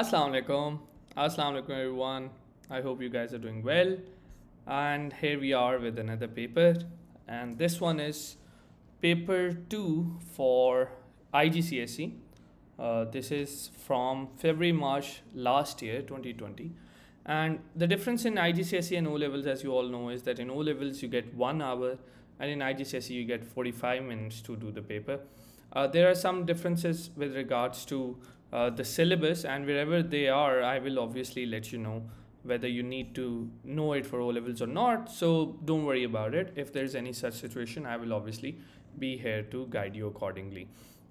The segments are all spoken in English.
assalamu alaikum assalamu alaikum everyone i hope you guys are doing well and here we are with another paper and this one is paper 2 for igcse uh, this is from february march last year 2020 and the difference in igcse and o levels as you all know is that in o levels you get one hour and in igcse you get 45 minutes to do the paper uh, there are some differences with regards to uh, the syllabus and wherever they are i will obviously let you know whether you need to know it for o levels or not so don't worry about it if there's any such situation i will obviously be here to guide you accordingly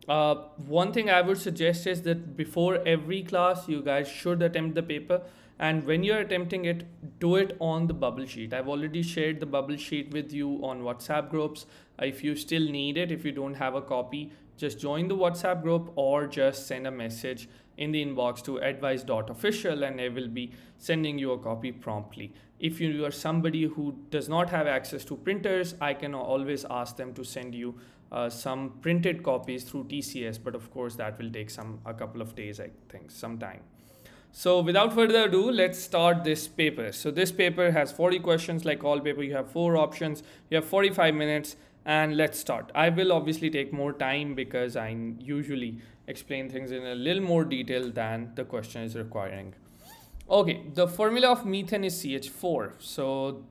uh, one thing i would suggest is that before every class you guys should attempt the paper and when you're attempting it do it on the bubble sheet i've already shared the bubble sheet with you on whatsapp groups if you still need it if you don't have a copy just join the WhatsApp group or just send a message in the inbox to advice.official and they will be sending you a copy promptly. If you are somebody who does not have access to printers, I can always ask them to send you uh, some printed copies through TCS, but of course that will take some a couple of days, I think, some time. So without further ado, let's start this paper. So this paper has 40 questions, like all paper, you have four options, you have 45 minutes, and let's start. I will obviously take more time because I usually explain things in a little more detail than the question is requiring. Okay, the formula of methane is CH4. So,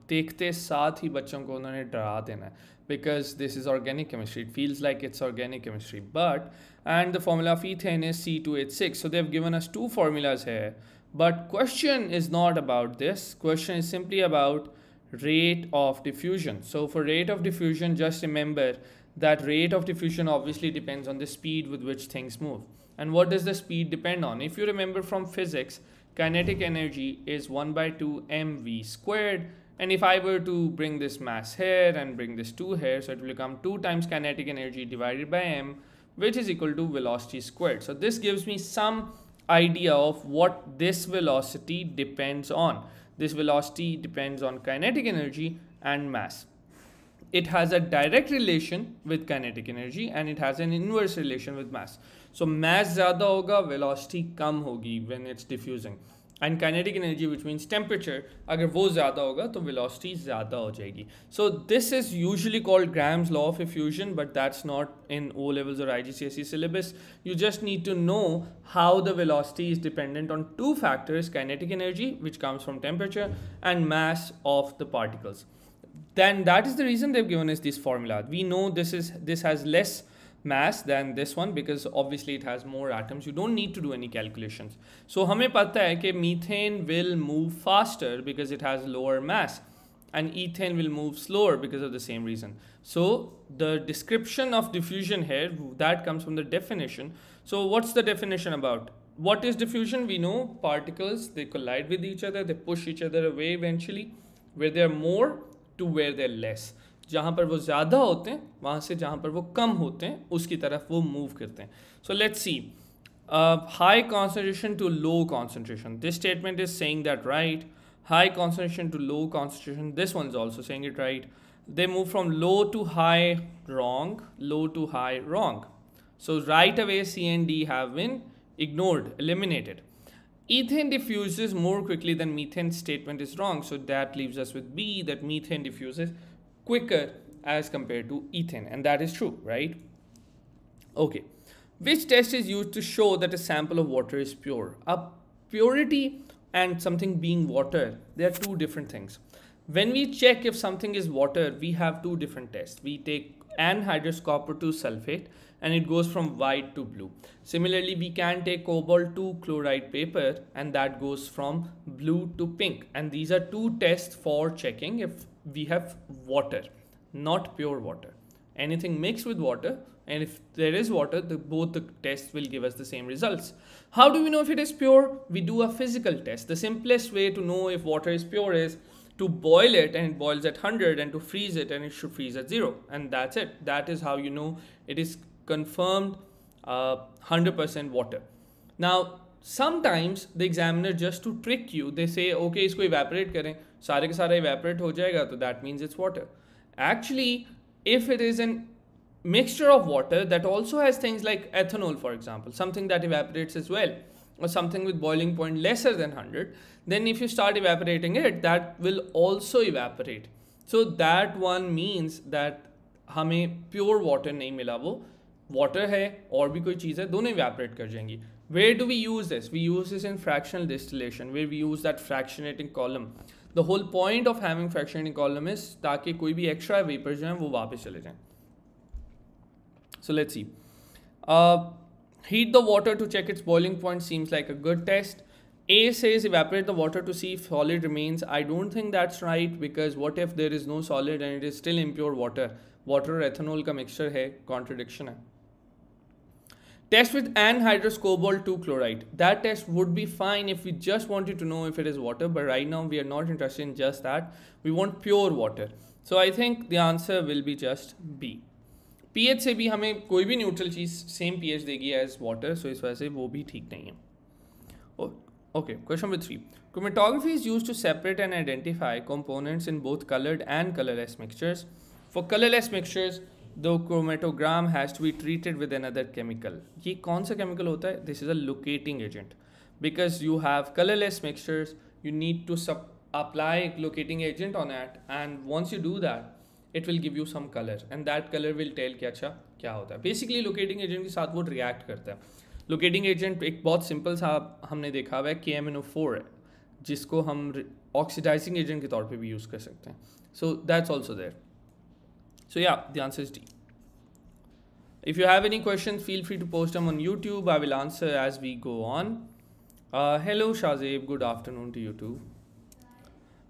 dekhte saath hi bachchon ko unhone डरा because this is organic chemistry. It feels like it's organic chemistry, but and the formula of ethane is C2H6. So they've given us two formulas here. But question is not about this. Question is simply about rate of diffusion. So for rate of diffusion, just remember that rate of diffusion obviously depends on the speed with which things move. And what does the speed depend on? If you remember from physics, kinetic energy is 1 by 2 mv squared. And if I were to bring this mass here and bring this 2 here, so it will become 2 times kinetic energy divided by m, which is equal to velocity squared. So this gives me some idea of what this velocity depends on. This velocity depends on kinetic energy and mass. It has a direct relation with kinetic energy and it has an inverse relation with mass. So mass ज़्यादा hoga, velocity कम hogi when it's diffusing. And kinetic energy which means temperature अगर वो ज़्यादा होगा तो velocity ज़्यादा हो जाएगी so this is usually called Graham's law of effusion but that's not in O levels or I G C S E syllabus you just need to know how the velocity is dependent on two factors kinetic energy which comes from temperature and mass of the particles then that is the reason they've given us this formula we know this is this has less mass than this one because obviously it has more atoms you don't need to do any calculations so हमें पता है कि methane will move faster because it has lower mass and ethane will move slower because of the same reason so the description of diffusion here that comes from the definition so what's the definition about what is diffusion we know particles they collide with each other they push each other away eventually where they're more to where they're less जहाँ पर वो ज़्यादा होते हैं वहाँ से जहाँ पर वो कम होते हैं उसकी तरफ वो मूव करते हैं so let's see high concentration to low concentration. This statement is saying that right. High concentration to low concentration. This one is also saying it right. They move from low to high, wrong, low to high, wrong. So right away C and D have been ignored, eliminated. Ethane diffuses more quickly than methane statement is wrong. So that leaves us with B that methane diffuses quicker as compared to ethane and that is true right okay which test is used to show that a sample of water is pure a purity and something being water they are two different things when we check if something is water we have two different tests we take anhydrous copper 2 sulfate and it goes from white to blue similarly we can take cobalt 2 chloride paper and that goes from blue to pink and these are two tests for checking if we have water, not pure water. Anything mixed with water, and if there is water, the, both the tests will give us the same results. How do we know if it is pure? We do a physical test. The simplest way to know if water is pure is to boil it and it boils at 100 and to freeze it and it should freeze at 0 and that's it that is how you know it is confirmed 100% uh, water now sometimes the examiner just to trick you they say okay isko evaporate kare सारे के सारा evaporate हो जाएगा तो that means it's water actually if it is an mixture of water that also has things like ethanol for example something that evaporates as well or something with boiling point lesser than hundred then if you start evaporating it that will also evaporate so that one means that हमें pure water नहीं मिला वो water है और भी कोई चीज़ है दोनों इवेपरेट कर जाएंगी where do we use this we use this in fractional distillation where we use that fractionating column the whole point of having fraction in ताकि कोई भी एक्स्ट्रा वेपर जो है वो वापस चले जाए so let's see heat the water to check its boiling point seems like a good test A says evaporate the water to see solid remains I don't think that's right because what if there is no solid and it is still impure water water और ethanol का mixture है contradiction है Test with anhydrous cobalt 2 chloride. That test would be fine if we just wanted to know if it is water, but right now we are not interested in just that. We want pure water. So I think the answer will be just B. PH se bhi hame koi neutral cheese same pH degi as water, so is se wo bhi theek nahi hai. Oh, okay, question number 3. Chromatography is used to separate and identify components in both colored and colorless mixtures. For colorless mixtures, दो chromatogram has to be treated with another chemical ये कौन सा chemical होता है this is a locating agent because you have colourless mixtures you need to सप apply locating agent on at and once you do that it will give you some colour and that colour will tell कि अच्छा क्या होता है basically locating agent के साथ वो react करता है लोकेटिंग एजेंट एक बहुत सिंपल सा हमने देखा हुआ है के एम एन ओ फोर है जिसको हम ऑक्सीडाइजिंग एजेंट के तौर पर भी यूज़ कर सकते हैं so that's also there So yeah, the answer is D. If you have any questions, feel free to post them on YouTube. I will answer as we go on. Uh, hello Shazib, good afternoon to you too.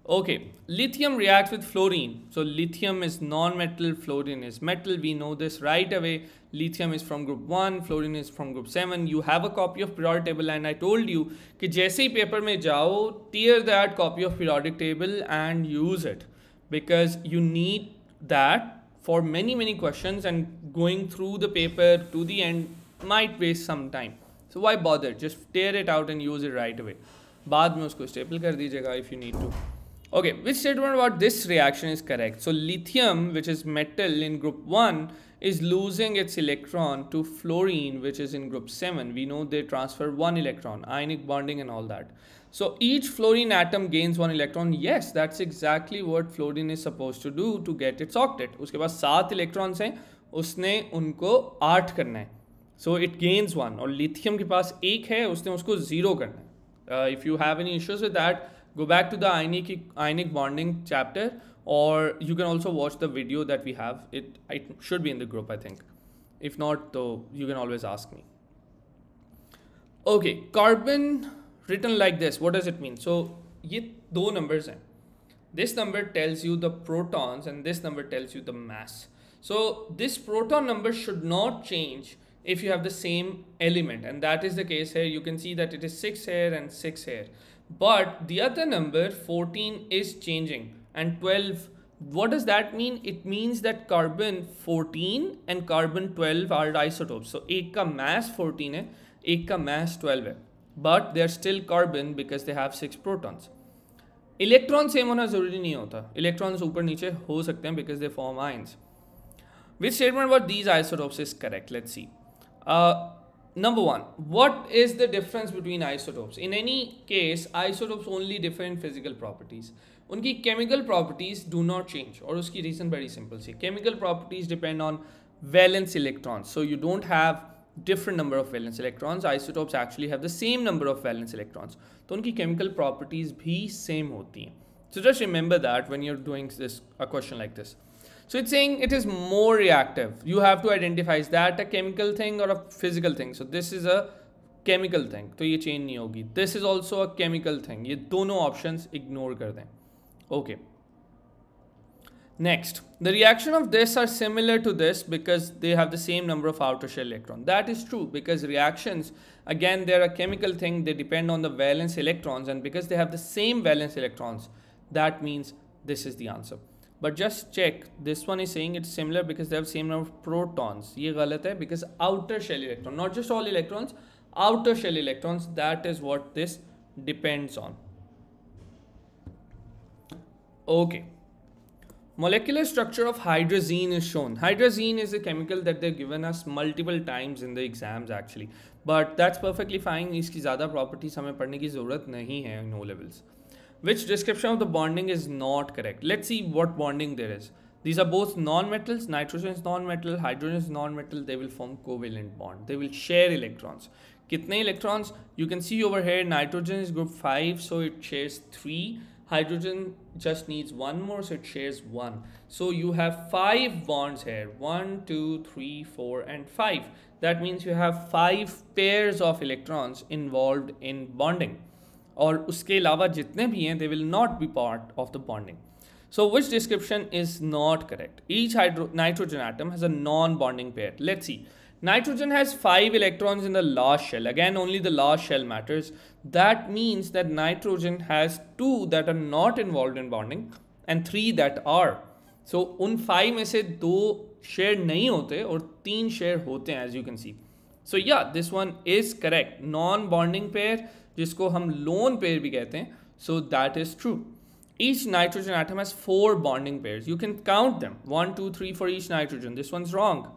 Okay, lithium reacts with fluorine. So lithium is non-metal, fluorine is metal. We know this right away. Lithium is from group 1, fluorine is from group 7. You have a copy of periodic table and I told you कि you go paper में जाओ, tear that copy of periodic table and use it because you need that for many many questions and going through the paper to the end might waste some time so why bother just tear it out and use it right away बाद में usko staple kar दीजिएगा if you need to. Okay, which statement about this reaction is correct? So lithium, which is metal in group one, is losing its electron to fluorine which is in group 7 we know they transfer one electron ionic bonding and all that so each fluorine atom gains one electron. Yes, that's exactly what fluorine is supposed to do to get its octet. उसके पास सात electrons हैं उसने उनको आठ करना है it gains one. One और lithium के पास एक है उसने उसको ज़ीरो करना है if you have any issues go back to the ionic, ionic bonding chapter or you can also watch the video that we have it it should be in the group i think if not though you can always ask me okay carbon written like this what does it mean so ye do numbers hain this number tells you the protons and this number tells you the mass so this proton number should not change if you have the same element and that is the case here you can see that it is 6 here and 6 here but the other number 14 is changing and 12 what does that mean it means that carbon 14 and carbon 12 are isotopes so ek ka mass 14 hai ek ka mass 12 hai but they are still carbon because they have six protons. Electron same होना जरूरी नहीं होता electrons ऊपर नीचे हो सकते हैं because they form ions which statement these these is correct? Correct us see number one what is the difference between isotopes in any case isotopes only differ physical properties उनकी chemical properties do not change और उसकी reason very simple C chemical properties depend on valence electrons so you don't have different number of valence electrons isotopes actually have the same number of valence electrons तो उनकी chemical properties भी same होती हैं so just remember that when you're doing this a question like this so it's saying it is more reactive you have to identify is that a chemical thing or a physical thing so this is a chemical thing तो ये change नहीं होगी this is also a chemical thing ये दोनों options ignore कर दें okay Next, the reaction of this are similar to this because they have the same number of outer shell electron. That is true because reactions, again, they're a chemical thing. They depend on the valence electrons and because they have the same valence electrons, that means this is the answer. But just check, this one is saying it's similar because they have same number of protons. Ye galat because outer shell electron, not just all electrons, outer shell electrons, that is what this depends on. Okay molecular structure of hydrazine is shown. Hydrazine is a chemical that they've given us multiple times in the exams actually. But that's perfectly fine. इसकी ज़्यादा properties हमें पढ़ने ki zarurat nahi hai. in O-levels. Which description of the bonding is not correct? Let's see what bonding there is. These are both non-metals. Nitrogen is non-metal. Hydrogen is non-metal. They will form covalent bond. They will share electrons. Kitne electrons? You can see over here nitrogen is group 5 so it shares 3 hydrogen just needs one more so it shares one so you have five bonds here one two three four and five that means you have five pairs of electrons involved in bonding or uske lava jitne bhi they will not be part of the bonding so which description is not correct each nitrogen atom has a non-bonding pair let's see Nitrogen has 5 electrons in the last shell. Again, only the last shell matters. That means that nitrogen has 2 that are not involved in bonding and 3 that are. So, un 5 में से 2 share नहीं होते और 3 share होते हैं as you can see. So, yeah, this one is correct. Non-bonding pair जिसको हम lone pair भी कहते हैं. So, that is true. Each nitrogen atom has 4 bonding pairs. You can count them. One, two, three for each nitrogen. This one's wrong.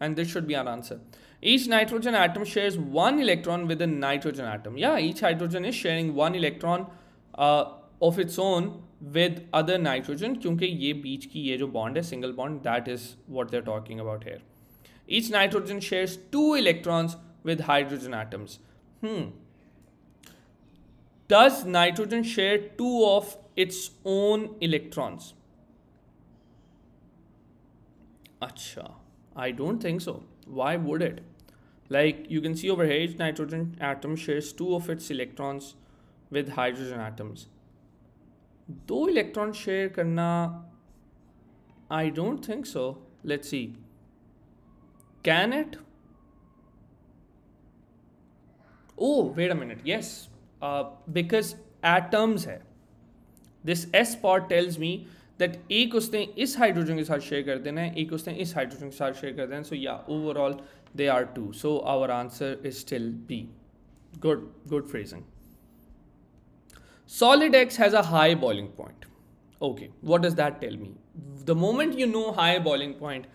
and this should be our answer. Each nitrogen atom shares one electron with a nitrogen atom. Yeah, each hydrogen is sharing one electron uh, of its own with other nitrogen क्योंकि ये बीच की ये जो bond है single bond that is what they're talking about here. Each nitrogen shares two electrons with hydrogen atoms. Hmm. Does nitrogen share two of its own electrons? अच्छा I don't think so. Why would it? Like you can see over here, each nitrogen atom shares two of its electrons with hydrogen atoms. Two electrons share karna? I don't think so. Let's see. Can it? Oh, wait a minute. Yes, uh, because atoms hai. This S part tells me that एक उसने इस hydrogen के साथ share कर देना है एक उसने इस हाइड्रोजन के साथ शेयर कर देना है सो या overall they are two so our answer is still be good good phrasing solid x has a high boiling point okay what does that tell me the moment you know high boiling point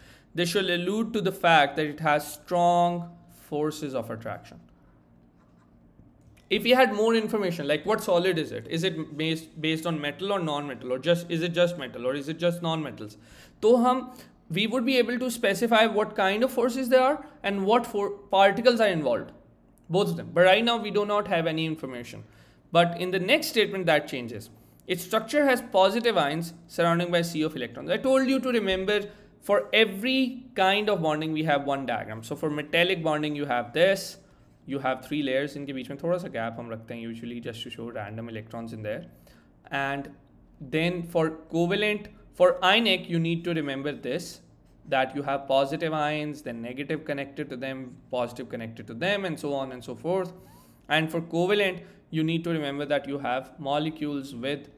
this should allude to the fact that it has strong forces of attraction if we had more information like what solid is it is it based based on metal or non-metal or just is it just metal or is it just non-metals so we would be able to specify what kind of forces there are and what for particles are involved both of them but right now we do not have any information but in the next statement that changes its structure has positive ions surrounding by c of electrons i told you to remember for every kind of bonding we have one diagram so for metallic bonding you have this you have three layers in the में थोड़ा सा gap, हम रखते usually just to show random electrons in there. And then for covalent, for for you need to remember this: that you have positive ions, then negative connected to them, positive connected to them, and so on and so forth. And for covalent, you need to remember that you have molecules with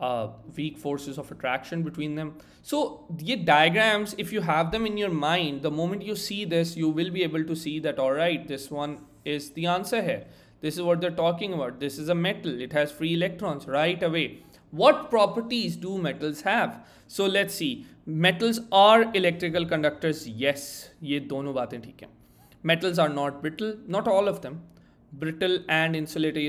uh, weak forces of attraction between them. So the diagrams, if you have them in your mind, the moment you see this, you will be able to see that, all right, this one is the answer here. This is what they're talking about. This is a metal. It has free electrons right away. What properties do metals have? So let's see. Metals are electrical conductors. Yes, Metals are not brittle. Not all of them. Brittle and insulator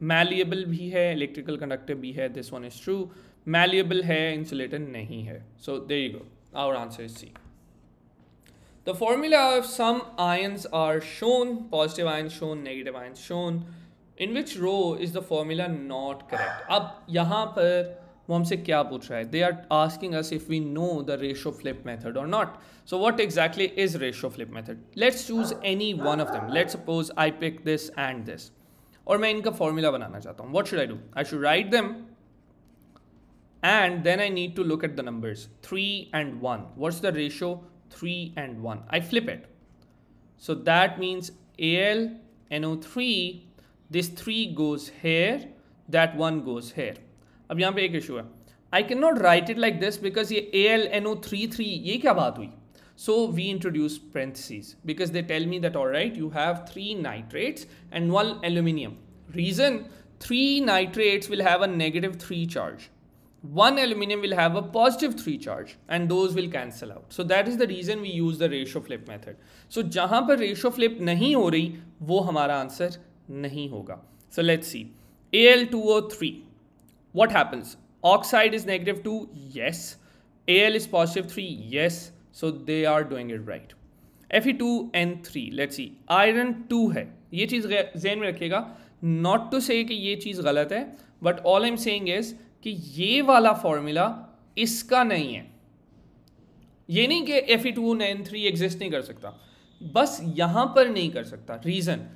Malleable भी है, electrical conductor भी है. This one is true. Malleable है, insulator नहीं है. So there you go. Our answer is C. The formula of some ions are shown, positive ions shown, negative ions shown. In which row is the formula not correct? Ab yahan par kya hai? They are asking us if we know the ratio flip method or not. So what exactly is ratio flip method? Let's choose any one of them. Let's suppose I pick this and this. Or main ka formula banana chata What should I do? I should write them. And then I need to look at the numbers. 3 and 1. What's the ratio? 3 and 1. I flip it. So that means AlNO3, this 3 goes here, that 1 goes here. Now here is an issue. I cannot write it like this because ye alno 3 three. kya baat hui? So we introduce parentheses because they tell me that alright, you have three nitrates and one aluminium. Reason, three nitrates will have a negative three charge one aluminum will have a positive 3 charge and those will cancel out. So that is the reason we use the ratio flip method. So जहाँ ratio flip नहीं हो रही वो हमारा answer नहीं hoga. So let's see. Al2O3. What happens? Oxide is negative 2. Yes. Al is positive 3. Yes. So they are doing it right. Fe2N3. Let's see. Iron 2 है. ये चीज़ जहन में रखिएगा. Not to say कि ये चीज़ गलत But all I'm saying is कि ये वाला फॉर्मूला इसका नहीं है ये नहीं कि F E two nine three exist नहीं कर सकता बस यहां पर नहीं कर सकता reason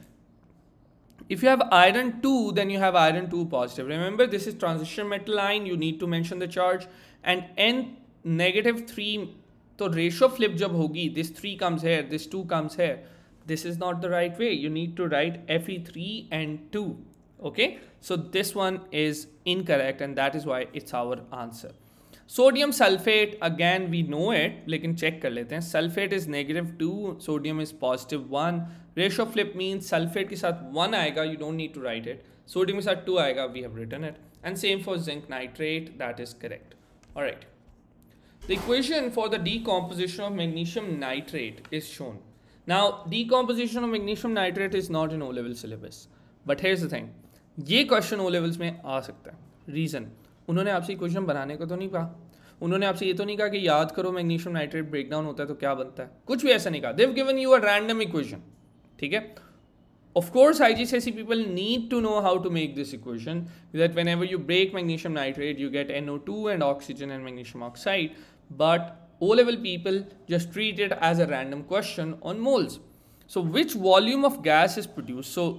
if you have iron two then you have iron two positive remember this is transition metal line you need to mention the charge and N negative three तो रेशो फ्लिप जब होगी दिस थ्री कम्स है this two comes here this is not the right way you need to right F E three and two okay so this one is incorrect and that is why it's our answer sodium sulfate again we know it लेकिन check कर लेते हैं sulfate is negative two sodium is positive one ratio flip means sulfate के साथ one आएगा you don't need to write it sodium के साथ two आएगा we have written it and same for zinc nitrate that is correct all right the equation for the decomposition of magnesium nitrate is shown now decomposition of magnesium nitrate is not in O level syllabus but here's the thing ये question O levels में आ सकता है reason उन्होंने आपसे question बनाने का तो नहीं कहा उन्होंने आपसे ये तो नहीं कहा कि याद करो मैग्नीशियम नाइट्रेट ब्रेकडाउन होता है तो क्या बनता है कुछ भी ऐसा नहीं कहा they've given you a random equation ठीक है of course I G C people need to know how to make this equation that whenever you break magnesium nitrate you get N O two and oxygen and magnesium oxide but O level people just treated as a random question on moles so which volume of gas is produce so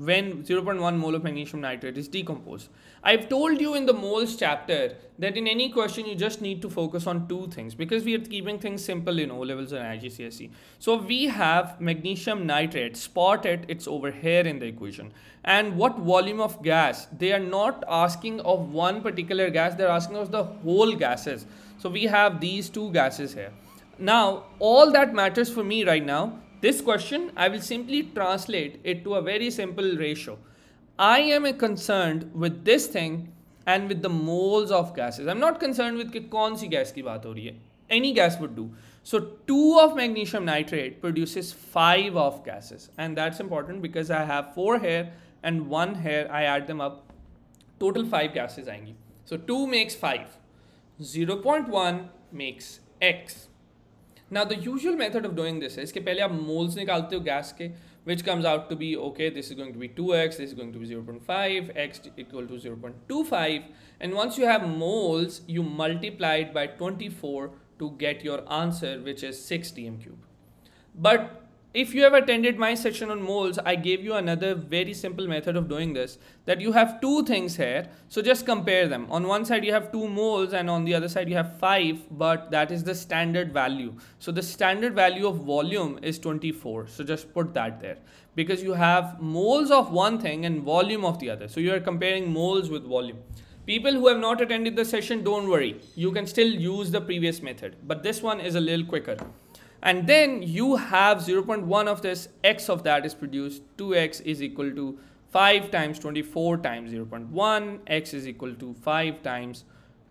when 0.1 mole of magnesium nitrate is decomposed. I've told you in the moles chapter that in any question you just need to focus on two things because we are keeping things simple in O-levels and IGCSE. So we have magnesium nitrate, spot it, it's over here in the equation. And what volume of gas? They are not asking of one particular gas, they're asking of the whole gases. So we have these two gases here. Now, all that matters for me right now this question, I will simply translate it to a very simple ratio. I am concerned with this thing and with the moles of gases. I'm not concerned with which कौन सी gas any gas would do. So 2 of magnesium nitrate produces 5 of gases and that's important because I have 4 here and 1 here I add them up total 5 gases. So 2 makes 5. 0.1 makes X. Now the usual method of doing this is इसके पहले आप moles निकालते हो gas which comes out to be okay this is going to be 2x this is going to be 0.5 x equal to 0.25 and once you have moles you multiply it by 24 to get your answer which is 6 dm cube but if you have attended my session on moles, I gave you another very simple method of doing this that you have two things here. So just compare them. On one side, you have two moles and on the other side, you have five, but that is the standard value. So the standard value of volume is 24. So just put that there because you have moles of one thing and volume of the other. So you are comparing moles with volume. People who have not attended the session, don't worry. You can still use the previous method, but this one is a little quicker. And then you have 0.1 of this, x of that is produced, 2x is equal to 5 times 24 times 0.1, x is equal to 5 times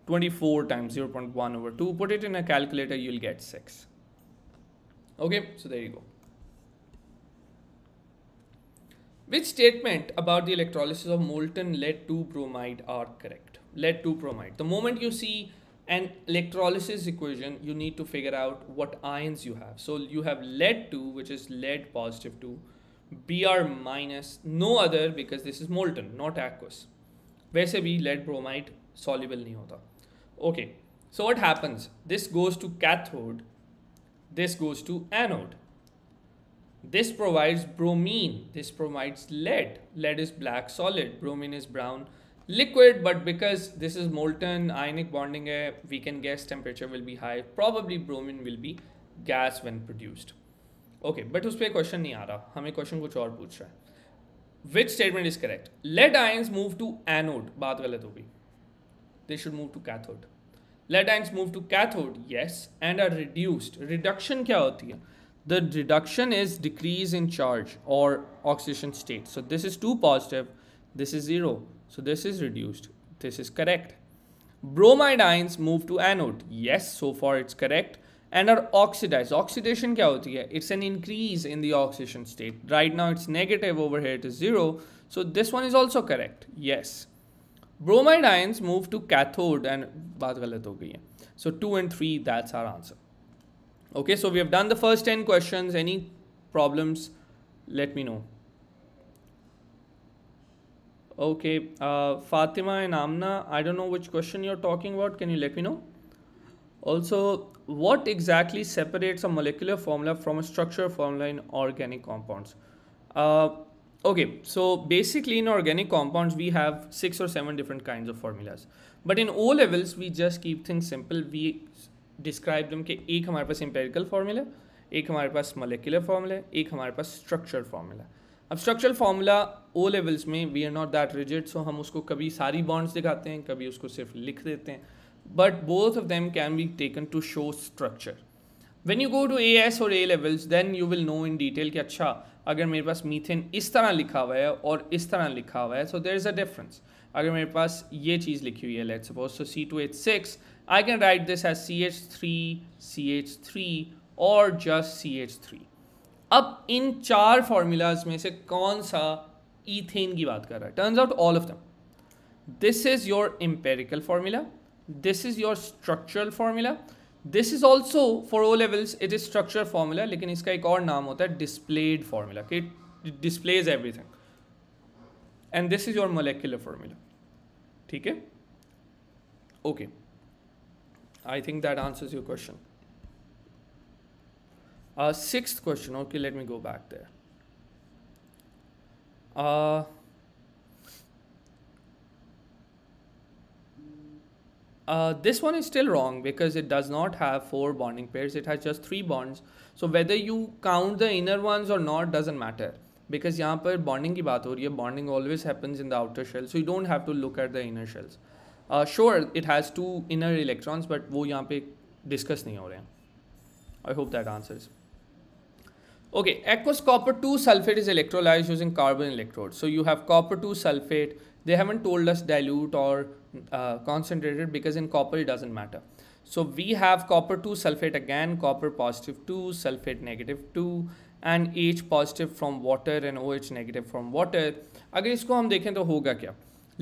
24 times 0.1 over 2. Put it in a calculator, you'll get 6. Okay, so there you go. Which statement about the electrolysis of molten lead 2 bromide are correct? Lead 2 bromide. The moment you see and electrolysis equation you need to figure out what ions you have so you have lead 2 which is lead positive 2 br minus no other because this is molten not aqueous वैसे भी lead bromide soluble नहीं होता okay so what happens this goes to cathode this goes to anode this provides bromine this provides lead lead is black solid bromine is brown liquid but because this is molten ionic bonding eh, we can guess temperature will be high probably bromine will be gas when produced okay but us pe question nahi aa raha hame question kuch aur pooch raha hai which statement is correct lead ions move to anode baat galat ho gayi they should move to cathode lead ions move to cathode yes and are reduced reduction kya hoti hai the reduction is decrease in charge or oxidation state so this is 2 positive this is 0 so this is reduced. This is correct. Bromide ions move to anode. Yes, so far it's correct. And are oxidized. Oxidation kya hoti hai? It's an increase in the oxidation state. Right now it's negative over here it is zero. So this one is also correct. Yes. Bromide ions move to cathode and baat galat ho gayi hai. So 2 and 3 that's our answer. Okay, so we have done the first 10 questions. Any problems? Let me know. Okay, uh, Fatima and Amna, I don't know which question you're talking about. Can you let me know? Also, what exactly separates a molecular formula from a structure formula in organic compounds? Uh, okay, so basically in organic compounds, we have six or seven different kinds of formulas. But in O levels, we just keep things simple. We describe them कि एक हमारे पास empirical formula, एक हमारे पास molecular formula, एक हमारे पास structure formula. अब structural formula O levels में we are not that rigid so हम उसको कभी सारी बॉन्ड्स दिखाते हैं कभी उसको सिर्फ लिख देते हैं but both of them can be taken to show structure when you go to A S और A levels then you will know in detail कि अच्छा अगर मेरे पास मीथेन इस तरह लिखा हुआ है और इस तरह लिखा हुआ है so there is a difference अगर मेरे पास ये चीज़ लिखी हुई है let suppose so C two H six I can write this as C H three C H three और जस्ट सी एच थ्री अब इन चार फार्मूलाज में से कौन सा ईथेन की बात कर रहा है turns out all of them this is your empirical formula this is your structural formula this is also for O levels it is structure formula लेकिन इसका एक और नाम होता है डिस्प्लेड फार्मूला कि displays everything and this is your molecular formula ठीक है okay I think that answers your question Uh, sixth question. Okay, let me go back there. Uh, uh, this one is still wrong because it does not have four bonding pairs. It has just three bonds. So whether you count the inner ones or not doesn't matter. Because here bonding is talking Bonding always happens in the outer shell. So you don't have to look at the inner shells. Uh, sure, it has two inner electrons, but they are not discussed here. I hope that answers. Okay, aqueous copper 2 sulfate is electrolyzed using carbon electrodes. So you have copper 2 sulfate. They haven't told us dilute or uh, concentrated because in copper it doesn't matter. So we have copper 2 sulfate again, copper positive 2, sulfate negative 2 and H positive from water and OH negative from water. अगर इसको हम देखें तो होगा क्या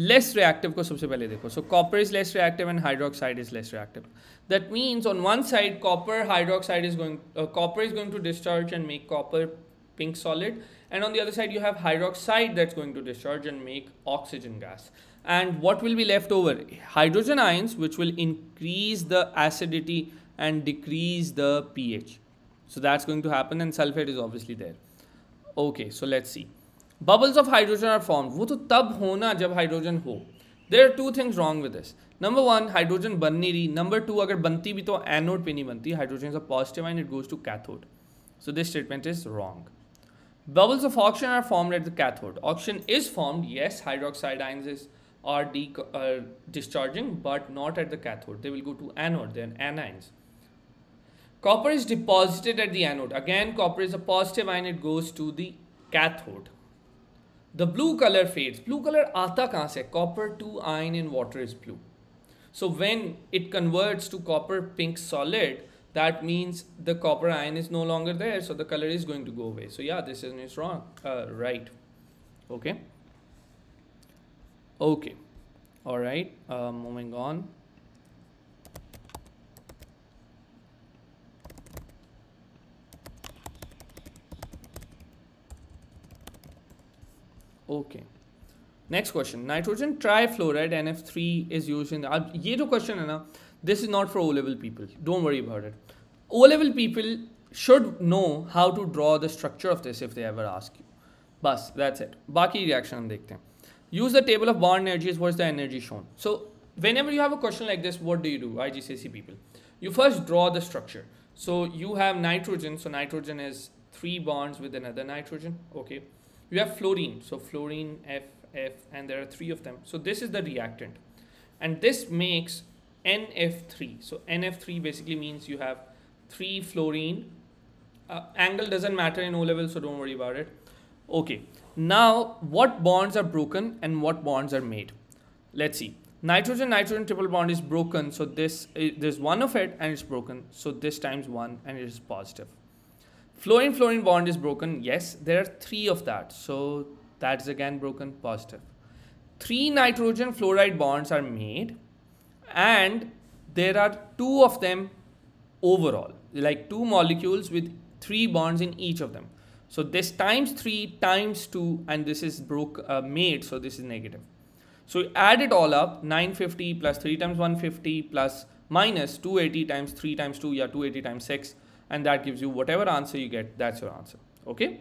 Less reactive, को सबसे पहले देखो so copper is less reactive and hydroxide is less reactive that means on one side copper hydroxide is going copper is going to discharge and make copper pink solid and on the other side you have hydroxide that's going to discharge and make oxygen gas and what will be left over hydrogen ions which will increase the acidity and decrease the pH so that's going to happen and sulfate is obviously there okay so let's see Bubbles of hydrogen are formed. वो तो तब होना जब hydrogen हो there are two things wrong with this number one hydrogen बन नहीं रही number two अगर बनती भी तो एनोड पे नहीं बनती हाइड्रोजन का positive and it goes to cathode so this statement is wrong Bubbles of oxygen are formed at the cathode. Oxygen is formed, yes, hydroxide ions are discharging, but not at the cathode. They will go to anode, are anions. Copper is deposited at the anode. Again, copper is a positive ion, it goes to the cathode the blue color fades blue color aata kahan se copper 2 iron in water is blue so when it converts to copper pink solid that means the copper ion is no longer there so the color is going to go away so yeah this is wrong uh, right okay okay all right uh, moving on okay next question nitrogen trifluoride, N F three is use in अब ये जो क्वेश्चन है ना this is not for O level people don't worry about it O level people should know how to draw the structure of this if they ever ask you बस that's it बाकी reaction हम देखते हैं use the table of bond energies what's the energy shown so whenever you have a question like this what do you do igcc people you first draw the structure so you have nitrogen so nitrogen is three bonds with another nitrogen okay you have fluorine so fluorine f f and there are three of them so this is the reactant and this makes nf3 so nf3 basically means you have three fluorine uh, angle doesn't matter in o level so don't worry about it okay now what bonds are broken and what bonds are made let's see nitrogen nitrogen triple bond is broken so this uh, there's one of it and it's broken so this times one and it is positive Fluorine fluorine bond is broken. Yes, there are three of that. So that's again broken positive. Three nitrogen fluoride bonds are made and there are two of them overall, like two molecules with three bonds in each of them. So this times three times two and this is broke uh, made. So this is negative. So add it all up 950 plus 3 times 150 plus minus 280 times 3 times 2 yeah 280 times 6 and that gives you whatever answer you get, that's your answer. Okay.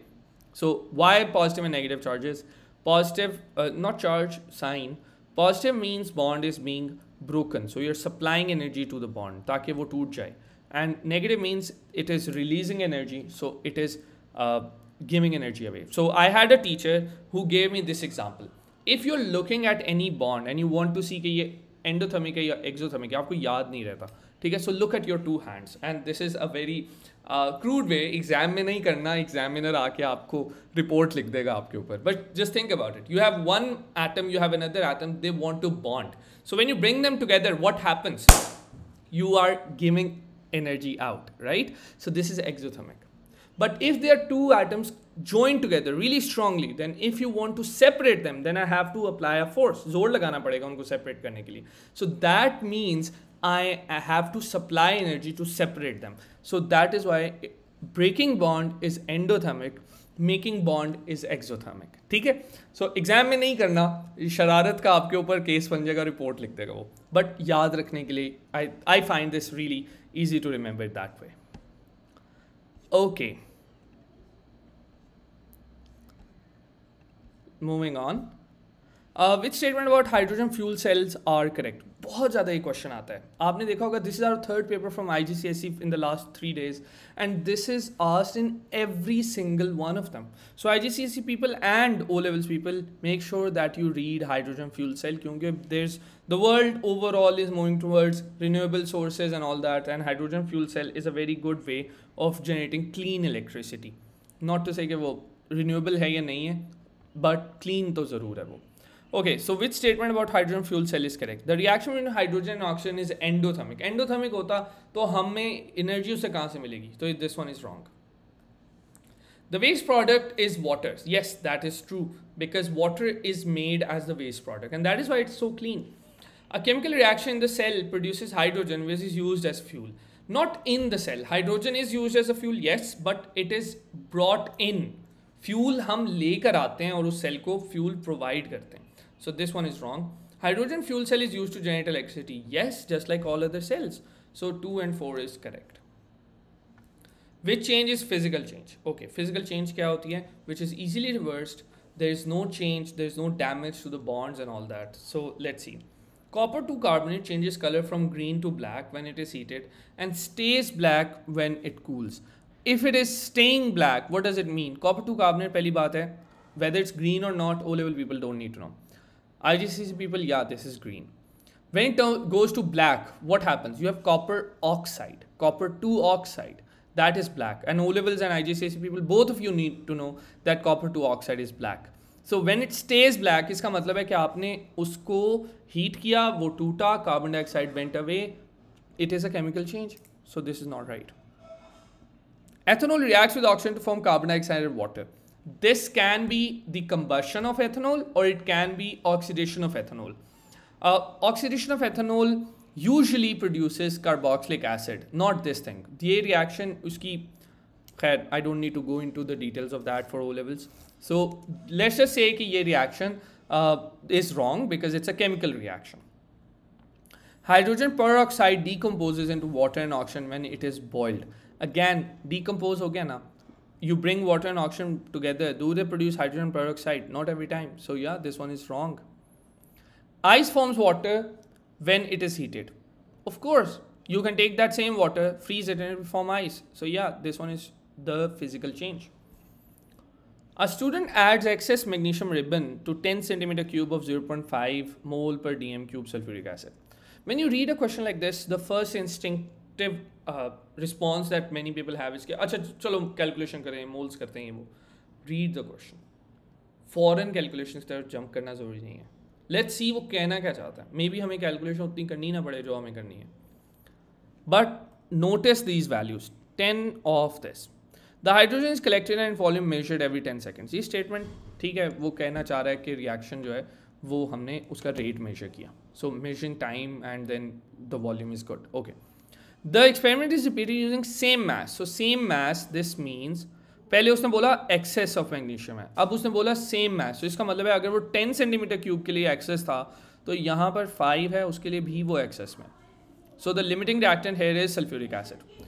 So why positive and negative charges? Positive, uh, not charge, sign. Positive means bond is being broken. So you're supplying energy to the bond, ताकि वो टूट जाए. And negative means it is releasing energy. So it is uh, giving energy away. So I had a teacher who gave me this example. If you're looking at any bond and you want to see कि ये endothermic or या exothermic है, आपको याद नहीं रहता. ठीक है so look at your two hands and this is a very crude way exam में नहीं करना एग्जामिनर आके आपको रिपोर्ट लिख देगा आपके ऊपर but just think about it you have one atom you have another atom they want to bond so when you bring them together what happens you are giving energy out right so this is exothermic but if they are two atoms join together really strongly then if you want to separate them then I have to apply a force जोर लगाना पड़ेगा उनको separate करने के लिए so that means I have to supply energy to separate them. So that is why breaking bond is endothermic, making bond is exothermic ठीक है so exam में नहीं करना शरारत का आपके ऊपर केस बन जाएगा रिपोर्ट लिख देगा वो बट याद रखने के लिए I I find this really easy to remember that way okay moving on which statement about hydrogen fuel cells are correct बहुत ज़्यादा ये क्वेश्चन आता है आपने देखा होगा this is our third paper from I G C S C in the last three days and this is asked in every single one of them so I G C S C people and O levels people make sure that you read hydrogen fuel cell क्योंकि there is the world overall is moving towards renewable sources and all that and hydrogen fuel cell is a very good way of generating clean electricity not to say वो renewable है या नहीं है but clean तो ज़रूर है वो Okay, so which statement about hydrogen fuel cell is correct? The reaction between hydrogen and oxygen is endothermic. Endothermic होता तो हमें एनर्जी उससे कहाँ से मिलेगी तो this one is wrong The waste product is water. Yes, that is true because water is made as the waste product, and that is why it's so clean. A chemical reaction in the cell produces hydrogen, which is used as fuel. Not in the cell. Hydrogen is used as a fuel, yes, but it is brought in. Fuel हम लेकर आते हैं और उस cell को fuel provide करते हैं So this one is wrong. Hydrogen fuel cell is used to generate electricity. Yes, just like all other cells. So 2 and 4 is correct. Which change is physical change? Okay, physical change kya hoti hai? Which is easily reversed. There is no change, there is no damage to the bonds and all that. So let's see. Copper 2 carbonate changes color from green to black when it is heated and stays black when it cools. If it is staying black, what does it mean? Copper 2 carbonate, pehli baat hai, whether it's green or not, O-level people don't need to know. I people, yeah, this is green. When it goes to black, what happens? You have copper oxide, copper 2 oxide. That is black. And O-levels and IGCC people, both of you need to know that copper 2 oxide is black. So when it stays black, this means that you usko heat it, it carbon dioxide went away. It is a chemical change. So this is not right. Ethanol reacts with oxygen to form carbon dioxide and water this can be the combustion of ethanol or it can be oxidation of ethanol. Uh, oxidation of ethanol usually produces carboxylic acid, not this thing. The reaction, uski, khair, I don't need to go into the details of that for O levels. So let's just say that this reaction uh, is wrong because it's a chemical reaction. Hydrogen peroxide decomposes into water and oxygen when it is boiled. Again, decompose ho gaya na you bring water and oxygen together. Do they produce hydrogen peroxide? Not every time. So, yeah, this one is wrong. Ice forms water when it is heated. Of course, you can take that same water, freeze it, and it will form ice. So, yeah, this one is the physical change. A student adds excess magnesium ribbon to 10 centimeter cube of 0.5 mole per dm cube sulfuric acid. When you read a question like this, the first instinctive response that many people have इसके अच्छा चलो calculation करें moles करते हैं वो read the question फॉरन calculation की तरफ जंप करना ज़रूरी नहीं है लेट्स सी वो कहना क्या चाहता है मे बी हमें कैलकुलेशन उतनी करनी ना पड़े जो हमें करनी है but notice these values ten of this the hydrogen is collected and volume measured every ten seconds ये स्टेटमेंट ठीक है वो कहना चाह रहा है कि रिएक्शन जो है वो हमने उसका रेट मेजर किया so measuring time and then the volume is good okay the experiment is repeated using same math so same math this means पहले उसने बोला एक्सेस ऑफ मैग्नीशियम है अब उसने बोला सेम मैस सो इसका मतलब है अगर वो टेन सेंटीमीटर क्यूब के लिए एक्सेस था तो यहाँ पर फाइव है उसके लिए भी वो एक्सेस में so the limiting reactant here is sulphuric acid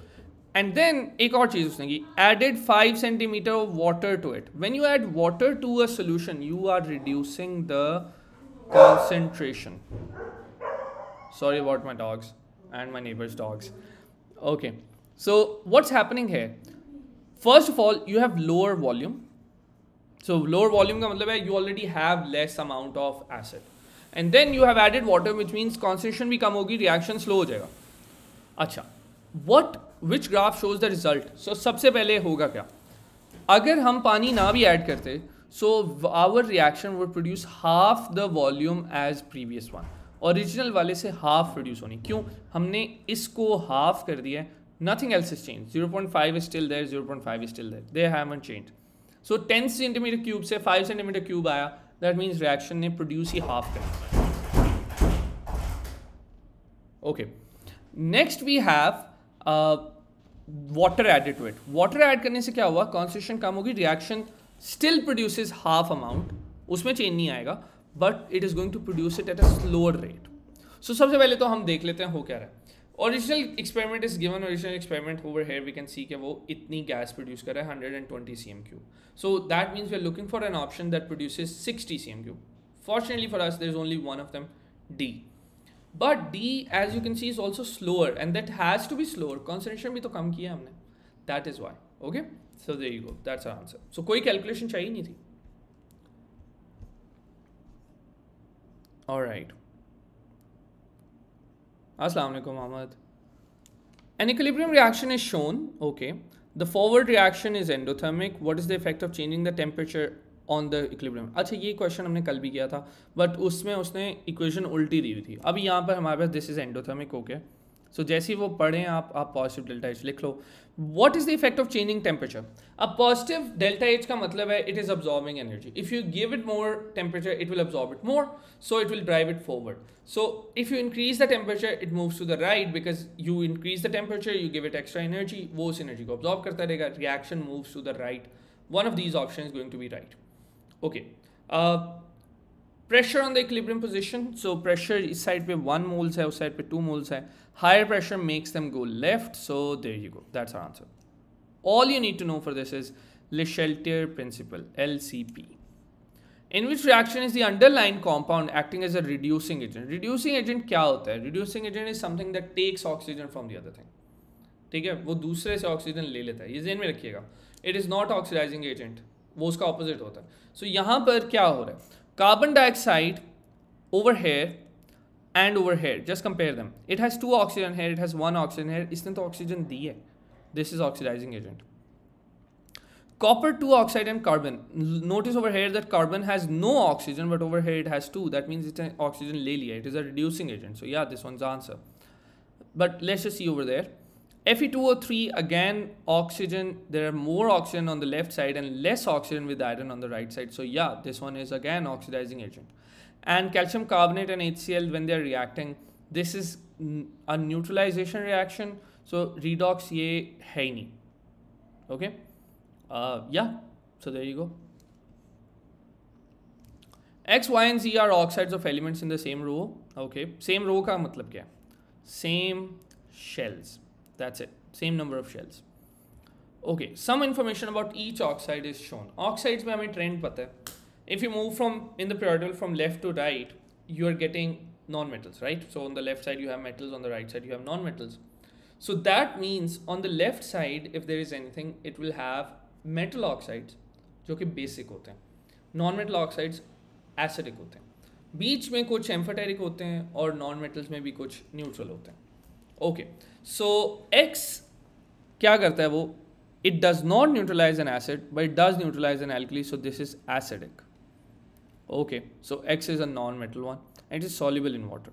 and then एक और चीज़ उसने की added five centimetre of water to it when you add water to a solution you are reducing the concentration sorry what my dogs and my neighbours dogs okay so what's happening है first of all you have lower volume so lower volume का मतलब है you already have less amount of acid and then you have added water which means concentration भी कम होगी reaction slow हो जाएगा अच्छा what which graph shows the result so सबसे पहले होगा क्या अगर हम पानी ना भी ऐड करते so our reaction would produce half the volume as previous one original वाले से हाफ रिड्यूस होनी क्यों हमने इसको हाफ कर दिया nothing else is change zero point five is still there zero point five is still there they have an change so ten centimetre cube से five centimetre cube आया दैट मीन्स रिएक्शन ने produce ही half कर okay next we have water added to it water add करने से क्या हुआ concentration कम होगी reaction still produces half amount उसमें चेंज नहीं आएगा but it is going to produce it at a slower rate so सबसे पहले तो हम देख लेते हैं हो क्या रहा है original experiment is given original experiment over here we can see के वो इतनी गैस प्रोड्यूस कर रहा है hundred and twenty C M Q so that means we are looking for an option that produces sixty C M Q fortunately for us there is only one of them D but D as you can see is also slower and that has to be slower concentration भी तो कम किया हमने that is why okay so there you go that's answer so कोई calculation चाहिए नहीं थी और राइट असलकुम मोहम्मद an equilibrium reaction is shown okay the forward reaction is endothermic what is the effect of changing the temperature on the equilibrium अच्छा ये question हमने कल भी किया था बट उसमें उसने इक्वेशन उल्टी दी हुई थी अभी यहाँ पर हमारे पास this is endothermic okay so जैसे ही वो पढ़ें आप आप पॉजिटिव डेल्टा एच लिख लो what is the effect of changing temperature अब पॉजिटिव डेल्टा एच का मतलब है it is absorbing energy if you give it more temperature it will absorb it more so it will drive it forward so if you increase the temperature it moves to the right because you increase the temperature you give it extra energy वो उस energy को absorb करता रहेगा reaction moves to the right one of these option is going to be right okay pressure on the equilibrium position so pressure इस side पे one moles है उस side पे टू मोल्स है Higher pressure makes them go left. So there you go. That's our answer. All you need to know for this is Le Cheltier principle, LCP. In which reaction is the underlying compound acting as a reducing agent? Reducing agent क्या होता है? Reducing agent is something that takes oxygen from the other thing. ठीक है वो दूसरे से oxygen ले लेता है ये जेन में रखिएगा it it is not oxidizing agent वो उसका ऑपोजिट होता है so, yahan पर क्या ho रहा है carbon dioxide and over here just compare them it has two oxygen here it has one oxygen here इसने the oxygen दी है this is oxidizing agent copper 2 oxide and carbon notice over here that carbon has no oxygen but over here it has two that means it's an oxygen ले it is a reducing agent so yeah this one's answer but let's just see over there Fe2O3 again oxygen there are more oxygen on the left side and less oxygen with iron on the right side so yeah this one is again oxidizing agent and calcium carbonate and HCl when they are reacting this is a neutralization reaction so redox ye hai nahi okay uh, yeah so there you go x y and z are oxides of elements in the same row okay same row ka matlab kya same shells that's it. Same number of shells. Okay, some information about each oxide is shown. Oxides में हमें trend पता If you move from in the periodical from left to right, you are getting non-metals, right? So on the left side you have metals, on the right side you have non-metals. So that means on the left side, if there is anything, it will have metal oxides, which are basic होत हैं. Non-metal oxides acidic होते हैं. बीच में कुछ एम्फेटेरिक होते हैं और non metals में भी okay. So X, क्या does है वो it does not neutralize an acid but it does neutralize an alkali so this is acidic okay so x is a non-metal one it is soluble in water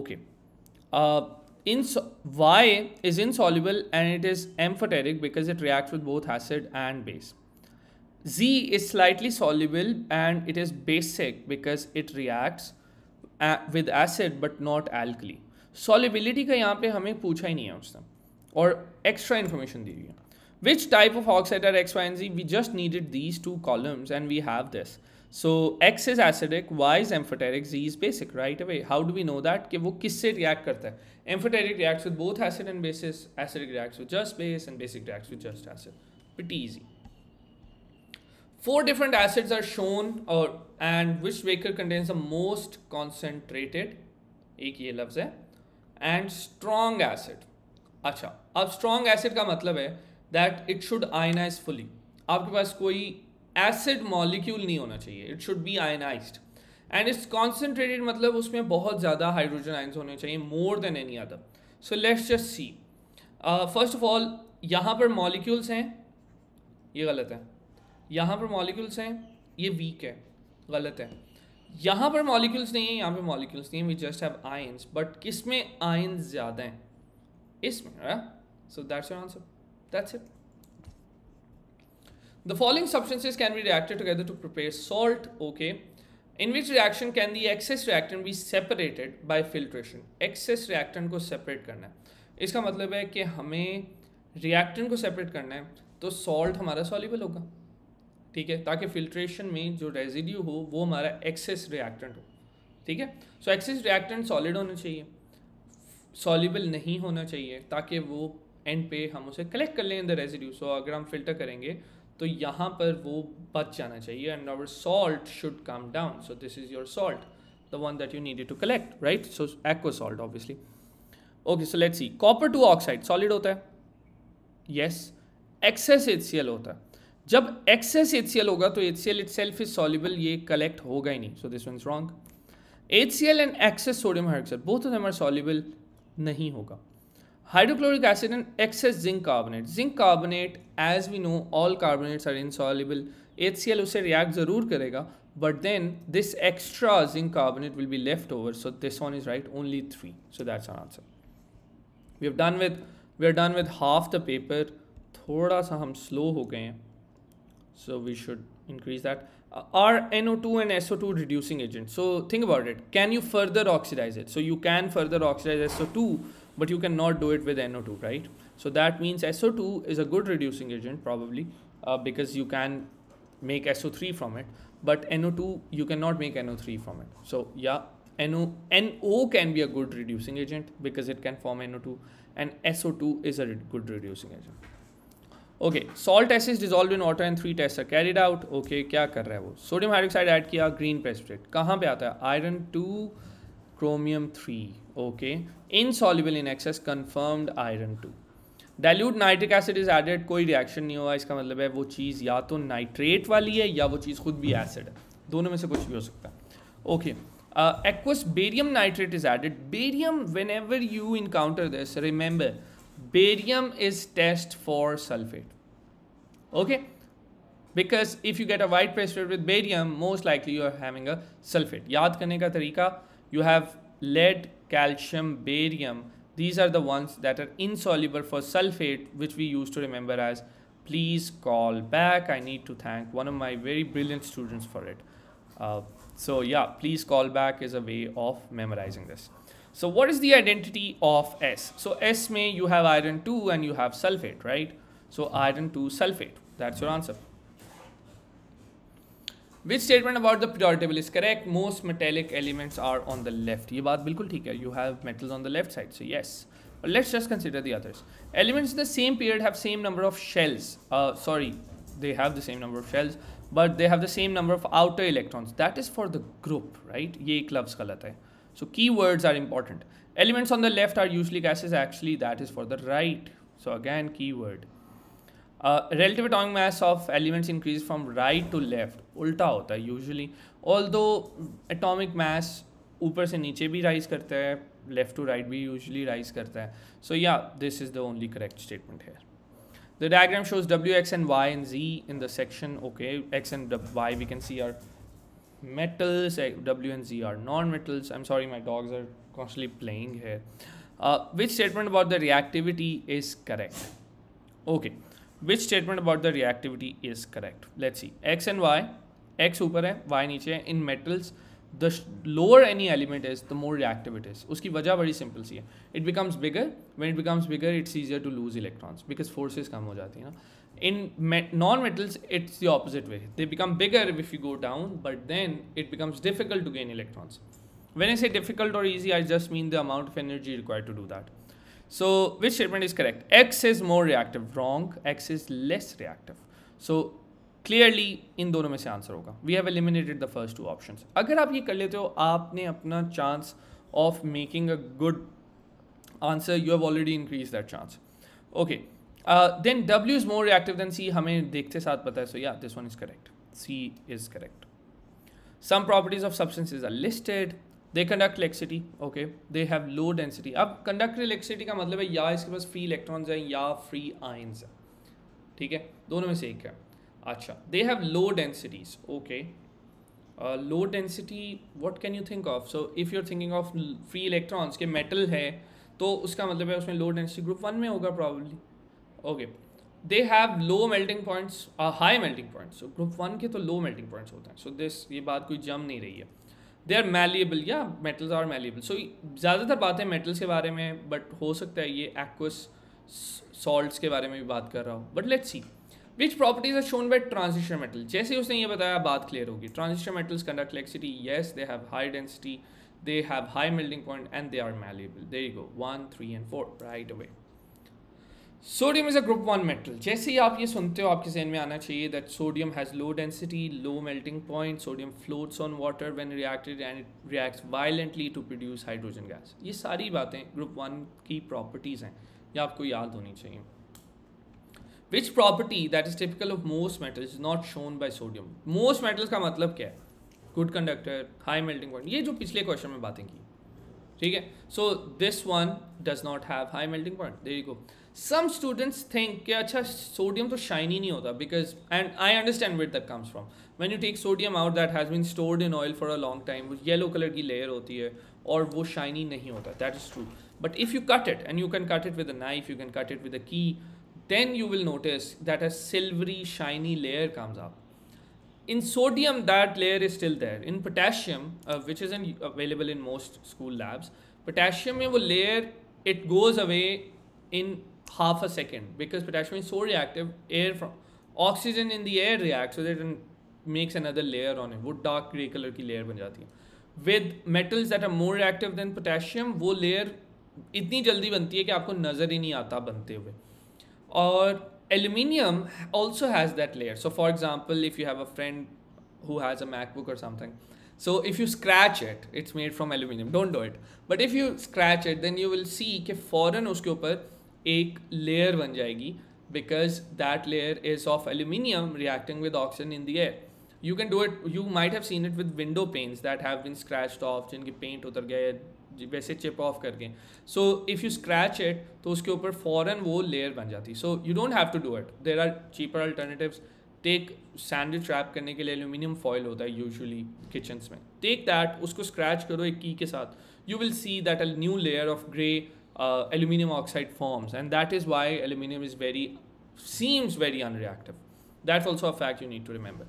okay uh, in y is insoluble and it is amphoteric because it reacts with both acid and base z is slightly soluble and it is basic because it reacts uh, with acid but not alkali solubility का यहाँ पे हमें पूछा ही नहीं है उसने और extra information दी हुई है which type of oxide are X Y and Z we just needed these two columns and we have this so X is acidic Y is amphoteric Z is basic right away how do we know that कि वो किससे react करता है amphoteric reacts with both acid and bases acidic reacts with just base and basic reacts with just acid pretty easy four different acids are shown और and which weaker contains the most concentrated एक ये लफ्ज़ है and strong acid अच्छा अब strong acid का मतलब है that it should ionize fully आपके पास कोई एसिड मॉलिक्यूल नहीं होना चाहिए it should be ionize and it's concentrated मतलब उसमें बहुत ज़्यादा हाइड्रोजन आइन्स होने चाहिए more than any other so let's just see first of all यहाँ पर मॉलिक्यूल्स हैं ये गलत है यहाँ पर मॉलिक्यूल्स हैं ये वीक है गलत है यहाँ पर मॉलिक्यूल्स नहीं है यहाँ पे मॉलिक्यूल्स नहीं है we just have ions but किस में आयंस ज़्यादा हैं इसमें so that's your answer that's it The following substances can be reacted together to prepare salt, okay, in which reaction can the excess reactant be separated by filtration? Excess reactant को separate करना है इसका मतलब है कि हमें reactant को separate करना है तो salt हमारा soluble होगा ठीक है ताकि फिल्ट्रेशन में जो रेजिड्यू हो वो हमारा एक्सेस रिएक्टेंट हो ठीक है सो एक्सेस रिएक्टेंट सॉलिड होना चाहिए सॉल्यूबल नहीं होना चाहिए ताकि वो एंड पे हम उसे कलेक्ट कर लें द रेजिड्यू सो अगर हम फिल्टर करेंगे तो यहाँ पर वो बच जाना चाहिए and our salt should come down so this is your salt the one that you needed to collect right so aqua salt obviously okay so let's see copper two oxide solid होता है yes access H होता है जब access H होगा तो H C L itself is soluble ये collect होगा ही नहीं so this one wrong H C L and excess sodium hydroxide both of हमारे सॉलिबल नहीं होगा hydrochloric acid and excess zinc carbonate zinc carbonate as we know all carbonates are insoluble H C L उसे react जरूर करेगा but then this extra zinc carbonate will be left over so this one is right only three so that's our answer we have done with we are done with half the paper थोड़ा सा हम slow हो गए हैं so we should increase that uh, are NO2 and SO2 reducing agents so think about it can you further oxidize it so you can further oxidize SO2 but you cannot do it with NO2 right so that means SO2 is a good reducing agent probably uh, because you can make SO3 from it but NO2 you cannot make NO3 from it so yeah NO, NO can be a good reducing agent because it can form NO2 and SO2 is a good reducing agent okay salt acid dissolve in water and three test are carried out okay क्या कर रहा है वो sodium hydroxide add किया green precipitate कहाँ पे आता है iron two chromium three okay insoluble in excess confirmed iron two dilute nitric acid is added कोई रिएक्शन नहीं हुआ इसका मतलब है वो चीज़ या तो नाइट्रेट वाली है या वो चीज़ खुद भी एसिड है दोनों में से कुछ भी हो सकता है okay aqueous barium nitrate is added barium whenever you encounter this remember barium is test for sulfate okay because if you get a white precipitate with barium most likely you are having a sulfate yaad karne ka tarika you have lead calcium barium these are the ones that are insoluble for sulfate which we used to remember as please call back i need to thank one of my very brilliant students for it uh, so yeah please call back is a way of memorizing this so what is the identity of S? So S may you have iron 2 and you have sulfate, right? So iron 2 sulfate, that's your answer. Which statement about the periodic table is correct? Most metallic elements are on the left. ये बात बिल्कुल ठीक है. You have metals on the left side, so yes. But let's just consider the others. Elements in the same period have same number of shells. Uh, sorry, they have the same number of shells, but they have the same number of outer electrons. That is for the group, right? ये एक लफ्ज़ गलत है. So keywords are important. Elements on the left are usually gases. Actually, that is for the right. So again, keyword. Uh, relative atomic mass of elements increases from right to left. Ulta hota usually. Although atomic mass upar se niche bhi rise karta hai, left to right bhi usually rise karta hai. So yeah, this is the only correct statement here. The diagram shows W, X and Y and Z in the section. Okay, X and Y we can see are metals w and z are non-metals i'm sorry my dogs are constantly playing here uh, which statement about the reactivity is correct okay which statement about the reactivity is correct let's see x and y x upar hai y niche hai in metals the lower any element is the more reactive it is uski wajah badi simple si hai it becomes bigger when it becomes bigger it's easier to lose electrons because forces kam ho jati hai na In non-metals, it's the opposite way. They become bigger if you go down, but then it becomes difficult to gain electrons. When I say difficult or easy, I just mean the amount of energy required to do that. So which statement is correct? X is more reactive. Wrong. X is less reactive. So clearly, in दोनों में से answer होगा We have eliminated the first two options. अगर आप ये कर लेते हो आपने अपना chance of making a good answer you have already increased that chance. Okay. Then W is more reactive than C हमें देखते साथ पता है so yeah this one is correct C is correct some properties of substances are listed they conduct electricity okay they have low density अब conduct electricity का मतलब है या इसके पास फ्री इलेक्ट्रॉन्स हैं या फ्री आइंस हैं ठीक है दोनों में से एक है अच्छा they have low densities okay low density what can you think of so if you are thinking of free electrons के मेटल है तो उसका मतलब है उसमें लो डेंसिटी ग्रुप वन में होगा probably okay they have low melting points high melting points group one के तो लो मेल्टिंग पॉइंट्स होते हैं सो so दिस ये बात कोई जम नहीं रही है दे आर मेलिएबल या मेटल्स आर मेलिएबल सो ज़्यादातर बातें मेटल्स के बारे में बट हो सकता है ये एक्वस सॉल्ट्स के बारे में भी बात कर रहा हूँ but let's see which properties are shown by transition metal जैसे उसने ये बताया बात क्लियर होगी transition metals conduct electricity yes they have high density they have high melting point and they are malleable they go one three and four right away sodium is a group one metal जैसे ही आप ये सुनते हो आपके जहन में आना चाहिए that sodium has low density low melting point sodium floats on water when reacted and it reacts violently to produce hydrogen gas ये सारी बातें ग्रुप वन की प्रॉपर्टीज़ हैं ये आपको याद होनी चाहिए which property that is typical of most metal is not shown by sodium most metals का मतलब क्या है good conductor high melting point ये जो पिछले क्वेश्चन में बातें की ठीक है so this one does not have high melting point देरी को सम स्टूडेंट्स थिंक कि अच्छा सोडियम तो शाइनी नहीं होता because and I understand wait that comes from when you take sodium out that has been stored in oil for a long time वो yellow colour की layer होती है और वो शाइनी नहीं होता that is true but if you cut it and you can cut it with a knife you can cut it with a key then you will notice that a silvery shiny layer comes up in sodium that layer is still there in potassium uh, which isn't available in most school labs potassium mein wo layer it goes away in half a second because potassium is so reactive air from oxygen in the air reacts with it and makes another layer on it wood dark gray color ki layer ban jati hai with metals that are more reactive than potassium wo layer इतनी जल्दी बनती है कि आपको नज़र ही नहीं आता बनते हुए और aluminium also has that layer so for example if you have a friend who has a macbook or something so if you scratch it it's made from aluminium don't do it but if you scratch it then you will see कि फ़ौरन उसके ऊपर एक layer बन जाएगी because that layer is of aluminium reacting with oxygen in the air you can do it you might have seen it with window panes that have been scratch off जिनके paint उतर गए वैसे chip off करके so if you scratch it तो उसके ऊपर फ़ौरन वो लेयर बन जाती so you don't have to do it there are cheaper alternative take sandwich wrap करने के लिए एल्यूमिनियम फॉयल होता है यूजली किचन्स में टेक दैट उसको स्क्रैच करो एक की के साथ you will see that a new layer of grey uh, aluminum oxide forms and that is why aluminum is very seems very unreactive that's also a fact you need to remember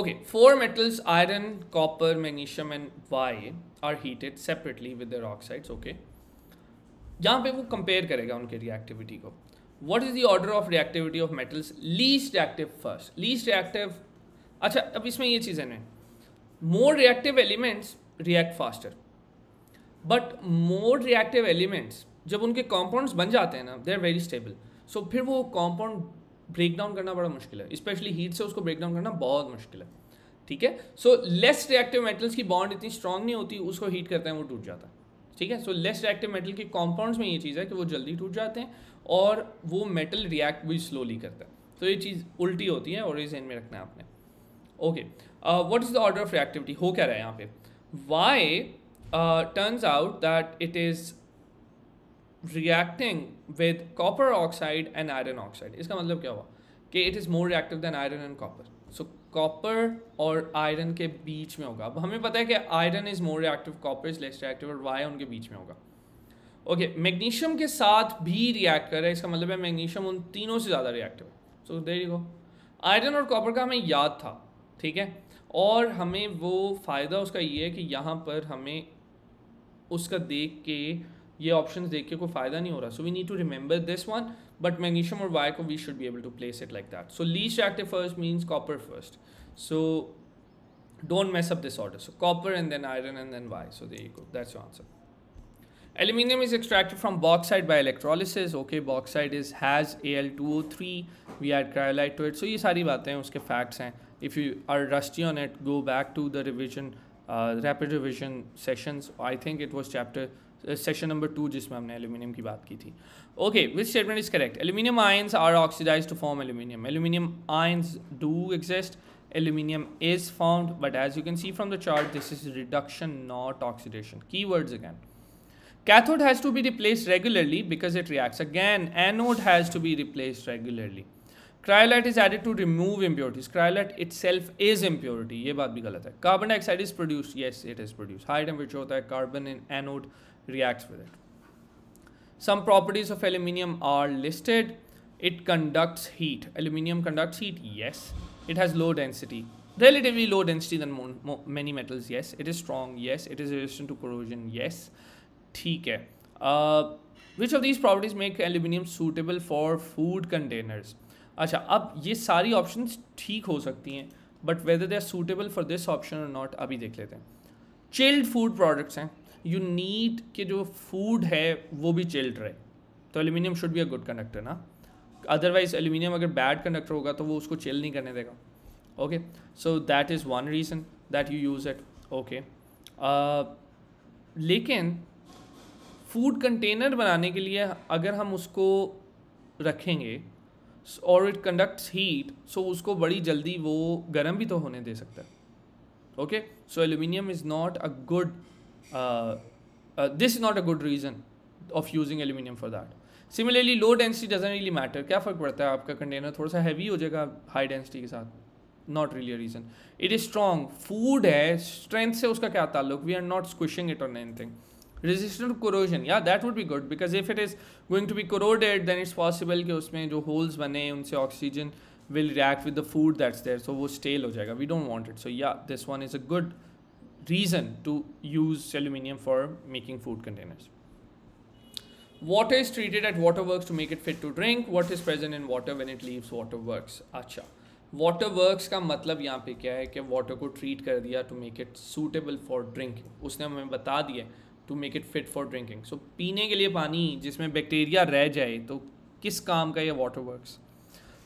okay four metals iron copper magnesium and y are heated separately with their oxides okay यहाँ पे वो compare करेगा उनके reactivity को what is the order of reactivity of metals least active first reactive. Active अच्छा अब इसमें ये चीज़ें नहीं more reactive elements but more reactive elements जब उनके कॉम्पाउंड्स बन जाते हैं ना they are very stable so फिर वो कॉम्पाउंड ब्रेक डाउन करना बड़ा मुश्किल है स्पेशली हीट से उसको ब्रेक डाउन करना बहुत मुश्किल है ठीक है सो लेस रिएक्टिव मेटल्स की बॉन्ड इतनी स्ट्रांग नहीं होती उसको हीट करते हैं वो टूट जाता है ठीक है सो लेस रिएक्टिव मेटल के कॉम्पाउंड्स में ये चीज़ है कि वो जल्दी टूट जाते हैं और वो मेटल रिएक्ट भी स्लोली करता है तो ये चीज़ उल्टी होती है और ये जहन में रखना है आपने okay what is the order of reactivity हो क्या रहा है यहाँ पे Y uh, turns out that it is reacting with copper oxide and iron oxide इसका मतलब क्या हुआ कि it is more reactive than iron and copper so copper और आयरन के बीच में होगा अब हमें पता है कि iron is more reactive copper is less reactive और वाई उनके बीच में होगा ओके okay, मैग्नीशियम के साथ भी रिएक्ट कर रहा है इसका मतलब है मैग्नीशियम उन तीनों से ज़्यादा रिएक्टिव है सो देर गो आयरन और कॉपर का हमें याद था ठीक है और हमें वो फ़ायदा उसका ये है कि यहाँ पर हमें उसका देख के ये ऑप्शन देख के कोई फायदा नहीं हो रहा so we need to remember this one but magnesium और वाई को we should be able to place it like that so least active first means copper first so don't mess up this order so copper and then iron and then Y so that's your answer aluminium is extracted from bauxite by electrolysis okay bauxite is has A L two O three we add cryolite to it so ये सारी बातें उसके facts हैं if you are rusty on it go back to the revision uh, revision sessions. I think it was chapter uh, session session number two जिसमें हमने aluminium की बात की थी okay which statement is correct aluminium ions are oxidise to form aluminium aluminium ions do exist aluminium is found but as you can see from the chart this is reduction not oxidation keywords again cathode has to be replaced regularly because it reacts again anode has to be replaced regularly Cryolite is added to remove impurities. Cryolite itself is impurity. ये बात भी गलत है. Carbon dioxide is produced. Yes, it is produced. High temperature होता है. Carbon in anode reacts with it. Some properties of aluminium are listed. It conducts heat. Aluminium conducts heat. Yes. It has low density. Relatively low density than many metals. Yes. It is strong. Yes. It is resistant to corrosion. Yes. ठीक है. Uh, which of these properties make aluminium suitable for food containers? अच्छा अब ये सारी option ठीक हो सकती हैं but whether they are suitable for this option और नॉट अभी देख लेते हैं चिल्ड फूड प्रोडक्ट्स हैं यू नीड के जो फूड है वो भी चिल्ड रहे तो aluminium should be a good conductor ना अदरवाइज एल्यूमिनियम अगर बैड कंडक्टर होगा तो वो उसको चिल नहीं करने देगा okay so that is one reason that you use it okay लेकिन फूड कंटेनर बनाने के लिए अगर हम उसको रखेंगे और इट कंडक्ट्स हीट सो उसको बड़ी जल्दी वो गर्म भी तो होने दे सकता है okay so aluminium is not a good this is not a good reason of using aluminium for that similarly low density doesn't really matter क्या फ़र्क पड़ता है आपका कंटेनर थोड़ा सा हैवी हो जाएगा हाई डेंसिटी के साथ not really reason it is strong food है स्ट्रेंथ से उसका क्या ताल्लुक we are not squishing it on thing resistant to corrosion yeah that would be good because if it is going to be corroded then it's possible कि उसमें जो holes बने उनसे oxygen will react with the food that's there so वो stale हो जाएगा we don't want it so yeah this one is a good reason to use aluminium for making food containers water is treated at waterworks to make it fit to drink what is present in water when it leaves waterworks Acha, waterworks का मतलब यहाँ पे क्या है कि water को treat कर दिया to make it suitable for drinking उसने हमें बता दिया to make it fit for drinking so पीने के लिए पानी जिसमें बैक्टीरिया रह जाए तो किस काम का ये water works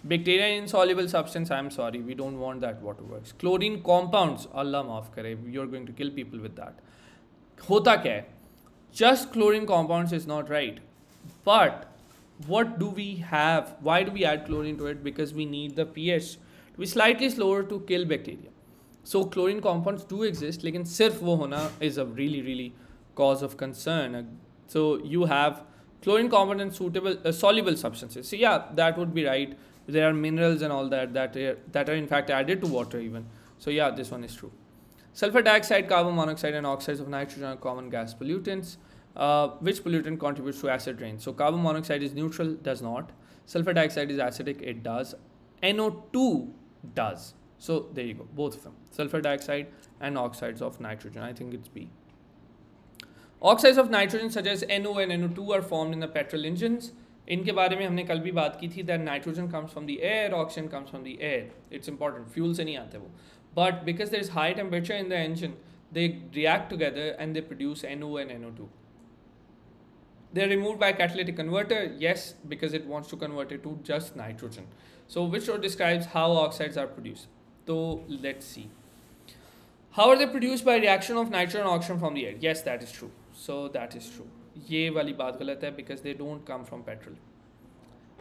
bacteria insoluble substance I am sorry we don't want that water work chlorine compounds अल्लाह माफ़ करे you are going to kill people with that होता क्या है just chlorine compounds is not right but do we have why do we add chlorine to it because we need the P H to be slightly slower to kill bacteria so chlorine compound do exist लेकिन सिर्फ वो होना is a really really cause of concern. Uh, so you have chlorine compounds, suitable uh, soluble substances. So yeah, that would be right. There are minerals and all that that are, uh, that are in fact added to water even. So yeah, this one is true. Sulfur dioxide, carbon monoxide, and oxides of nitrogen are common gas pollutants. Uh, which pollutant contributes to acid rain? So carbon monoxide is neutral, does not. Sulfur dioxide is acidic, it does. NO2 does. So there you go, both of them. Sulfur dioxide and oxides of nitrogen. I think it's B. Oxides of nitrogen such as N O NO N O two are in in the petrol engine इनके बारे में हमने कल भी बात की थी that nitrogen comes from the air oxygen comes from the air it's important fuel से नहीं आते वो but because there is high temperature in the engine they react together and they produce N O and N they are removed by a catalytic converter yes because it wants to convert it to just nitrogen so which show describes how oxides are produced so let's see how are they produced by reaction of nitrogen oxygen from the air yes that is true so that is true ये वाली बात गलत है because they don't come from petrol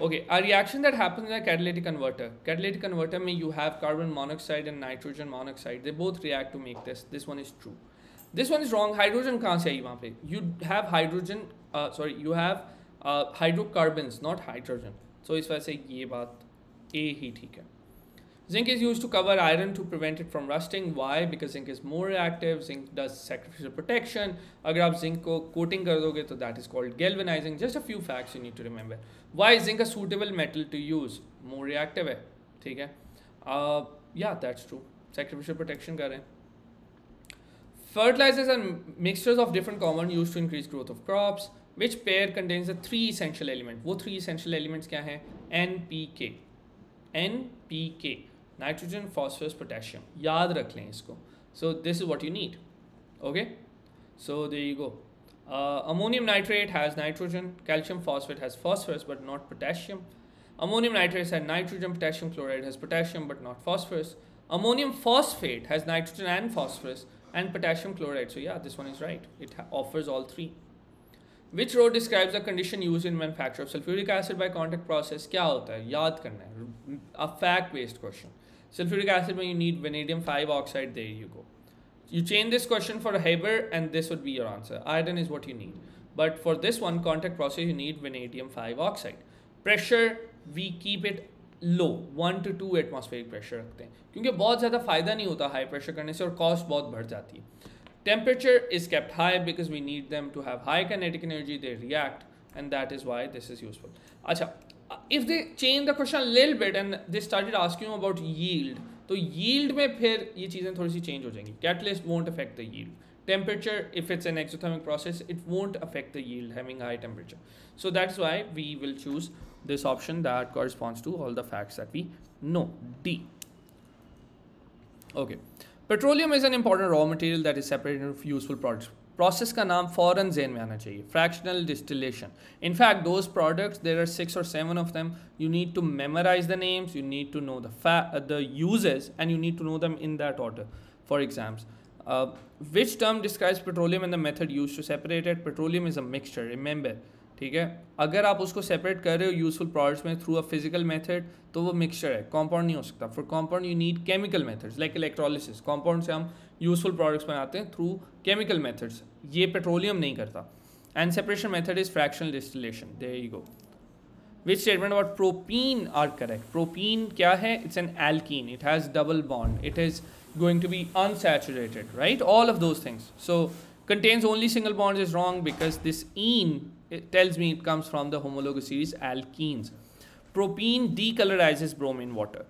okay a reaction that happen in catalytic converter catalytic converter में you have carbon monoxide and nitrogen monoxide they both react to make this this one is true this one is wrong hydrogen कहाँ से आई वहाँ पे you have hydrogen sorry you have hydrocarbons not hydrogen so इस वजह से ये बात ए ही ठीक है Zinc is used to cover iron to prevent it from rusting. Why? Because zinc is more reactive. Zinc does sacrificial protection. अगर आप zinc को coating कर दोगे तो that is called galvanizing. Just a few facts you need to remember. Why is zinc a suitable metal to use? More reactive है. ठीक Uh, yeah, that's true. Sacrificial protection कर Fertilizers and mixtures of different common used to increase growth of crops. Which pair contains the three essential elements? वो three essential elements NPK. NPK nitrogen phosphorus potassium yaad rakh le isko so this is what you need okay so there you go uh, ammonium nitrate has nitrogen calcium phosphate has phosphorus but not potassium ammonium nitrate has nitrogen potassium chloride has potassium but not phosphorus ammonium phosphate has nitrogen and phosphorus and potassium chloride so yeah this one is right it offers all three which row describes the condition used in manufacture of sulfuric acid by contact process kya hota hai yaad karna hai a fact based question Sulfuric acid when you need vanadium 5 oxide, there you go. You change this question for Haber and this would be your answer. Iodine is what you need. But for this one contact process, you need vanadium 5 oxide. Pressure, we keep it low 1 to 2 atmospheric pressure रखते हैं क्योंकि बहुत ज़्यादा फ़ायदा नहीं होता high pressure करने से और कॉस्ट बहुत बढ़ जाती है because, is kept high because, we need them to have high kinetic energy they react and that is why this is useful if if they change the question a little bit and they started asking you about yield, तो yield, म फिर य चीज थोडी सी change हो जाएगी won't affect the yield. temperature if it's an exothermic process it won't affect the yield having high temperature so that's why we will choose this option that corresponds to all the facts that we know d okay petroleum is an important raw material that is separated into useful products process का नाम फ़ौरन जेन में आना चाहिए fractional distillation in fact those products there are six और seven of them you need to memorise the names you need to know the uses and you need to know them in that order for exams which term describes petroleum and the method use to separate it petroleum is a mixture remember ठीक है अगर आप उसको separate कर रहे हो useful products में through a physical method तो वो मिक्सचर है कॉम्पाउंड नहीं हो सकता for compound you need chemical methods like electrolysis compound से हम यूजफुल प्रोडक्ट्स बनाते हैं थ्रू केमिकल मैथड्स ये पेट्रोलियम नहीं करता and separation method is fractional distillation they go which statement about propene are correct propene क्या है it's an alkene it has double bond it is going to be unsaturated right all of those things so contains only single bond is wrong because this ene tells me it comes from the homologous series alkenes propene decolourise is bromine water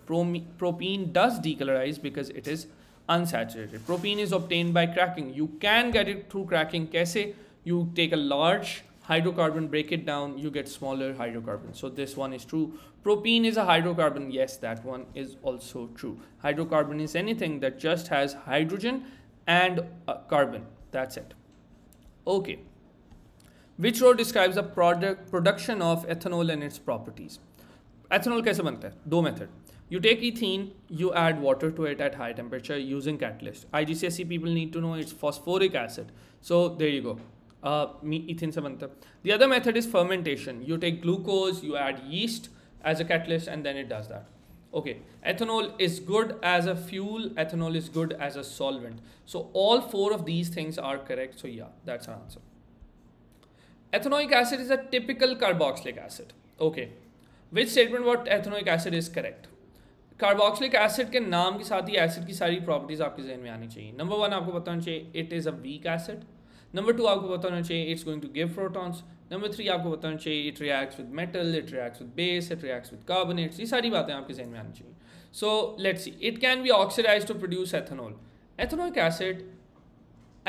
propene does decolourise because it is unsaturated. Propene is obtained by cracking. You can get it through cracking. Kaise? You take a large hydrocarbon, break it down, you get smaller hydrocarbon. So this one is true. Propene is a hydrocarbon. Yes, that one is also true. Hydrocarbon is anything that just has hydrogen and uh, carbon. That's it. Okay. Which row describes the product production of ethanol and its properties? Ethanol कैसे बनता है? दो method. You take ethene, you add water to it at high temperature using catalyst. IGCSE people need to know it's phosphoric acid. So there you go. Uh, ethene se The other method is fermentation. You take glucose, you add yeast as a catalyst and then it does that. Okay, ethanol is good as a fuel, ethanol is good as a solvent. So all four of these things are correct. So yeah, that's our answer. Ethanoic acid is a typical carboxylic acid. Okay, which statement about ethanoic acid is correct? Carboxylic acid के नाम के साथ ही acid की सारी properties आपके जहन में आनी चाहिए नंबर वन आपको पता चाहिए it is a weak acid number two आपको पता चाहिए it's going to give protons number three आपको पता चाहिए it reacts with metal it reacts with base it reacts with carbonates ये सारी बातें आपके जहन में आनी चाहिए so let's see it can be oxidise to produce ethanol ethanolic acid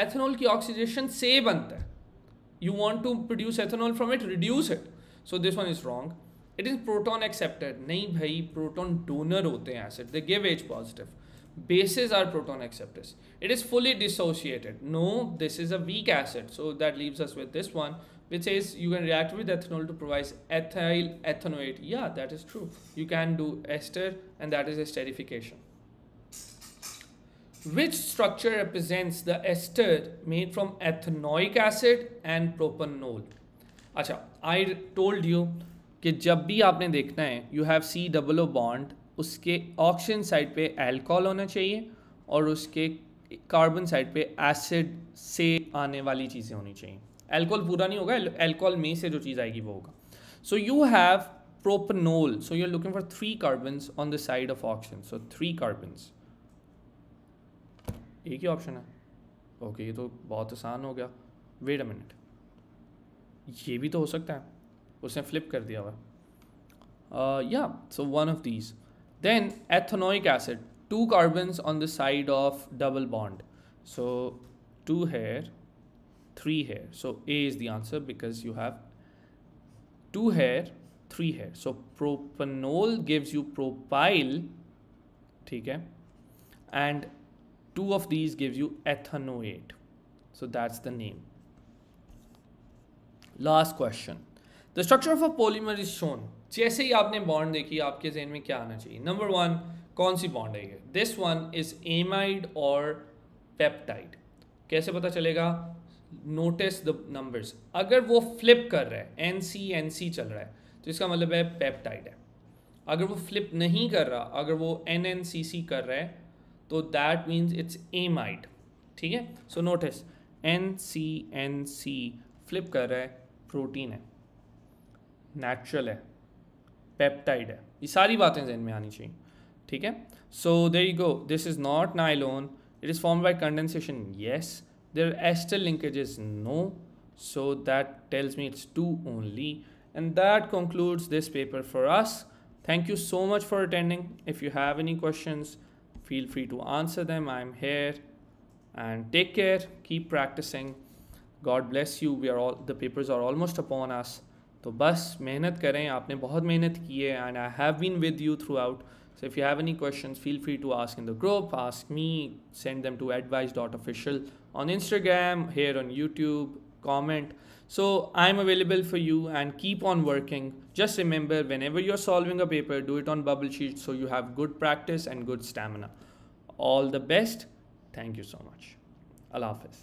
ethanol की ऑक्सीडेशन से बनता है you want to produce ethanol from it reduce it so this one is wrong It is proton accepted. Acceptor नहीं भाई proton donor होते हैं acid they give H positive bases are proton acceptors. It is fully dissociated. No, this is a weak acid. So that leaves us with this one, which is you can react with ethanol to provide ethyl ethanoate. Yeah, that is true. You can do ester and that is esterification. Which structure represents the ester made from ethanoic acid and propanol? Acha, I told you कि जब भी आपने देखना है you have C double O bond उसके oxygen side पे alcohol होना चाहिए और उसके कार्बन साइड पे एसिड से आने वाली चीज़ें होनी चाहिए एल्कोहल पूरा नहीं होगा एल्कोहल में से जो चीज़ आएगी वो होगा so you have so you are looking for three carbon on the side of oxygen so three carbon एक ही ऑप्शन है ओके okay, ये तो बहुत आसान हो गया वेट अ मिनट ये भी तो हो सकता है उसने फ्लिप कर दिया हुआ या so one of these then ethanoic acid two carbons on the side of double bond so two here three here so A is the answer because you have two here three here so propanol gives you propyl ठीक है and two of these give you ethanoate so that's the name last question the structure of a polymer is shown जैसे ही आपने bond देखी आपके जहन में क्या आना चाहिए नंबर वन कौन सी बॉन्ड है ये दिस वन इज एमाइड और पेप्टाइड कैसे पता चलेगा नोटिस द नंबर्स अगर वो फ्लिप कर रहा है एन सी एन सी चल रहा है तो इसका मतलब है पेप्टाइड है अगर वो फ्लिप नहीं कर रहा अगर वो एन एन सी सी कर रहा है तो दैट मीन्स इट्स एमाइड ठीक है so notice N C N C flip कर रहा है प्रोटीन है नेचुरल है पेप्टाइड है ये सारी बातें जहन में आनी चाहिए ठीक है so there you go this is not nylon it is form by condensation yes there ester linkage no so that tells me it's two only and that concludes this paper for us thank you so much for attending if you have any questions feel free to answer them i'm here and take care keep practicing god bless you we are all the papers are almost upon us तो बस मेहनत करें आपने बहुत मेहनत की है and I have been with you throughout so if you have any question feel free to ask in the group ask me send them to advice dot official on Instagram here on YouTube comment so I am available for you and keep on working just remember whenever you are solving a paper do it on bubble sheet so you have good practice and good stamina all the best thank you so much अल्लाह हाफिज